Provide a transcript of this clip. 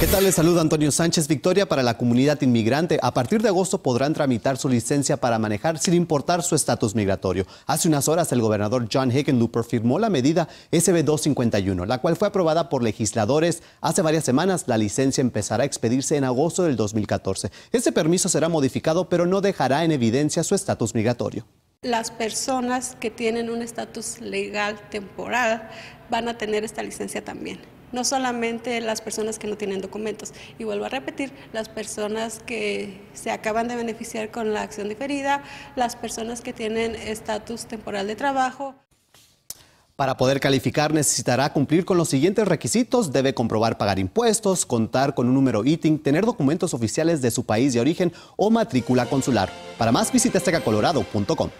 ¿Qué tal? Les saluda Antonio Sánchez Victoria para la comunidad inmigrante. A partir de agosto podrán tramitar su licencia para manejar sin importar su estatus migratorio. Hace unas horas el gobernador John Hickenlooper firmó la medida SB 251, la cual fue aprobada por legisladores hace varias semanas. La licencia empezará a expedirse en agosto del 2014. Ese permiso será modificado, pero no dejará en evidencia su estatus migratorio las personas que tienen un estatus legal temporal van a tener esta licencia también. No solamente las personas que no tienen documentos. Y vuelvo a repetir, las personas que se acaban de beneficiar con la acción diferida, las personas que tienen estatus temporal de trabajo. Para poder calificar necesitará cumplir con los siguientes requisitos. Debe comprobar pagar impuestos, contar con un número ITIN, tener documentos oficiales de su país de origen o matrícula consular. Para más visite estecacolorado.com.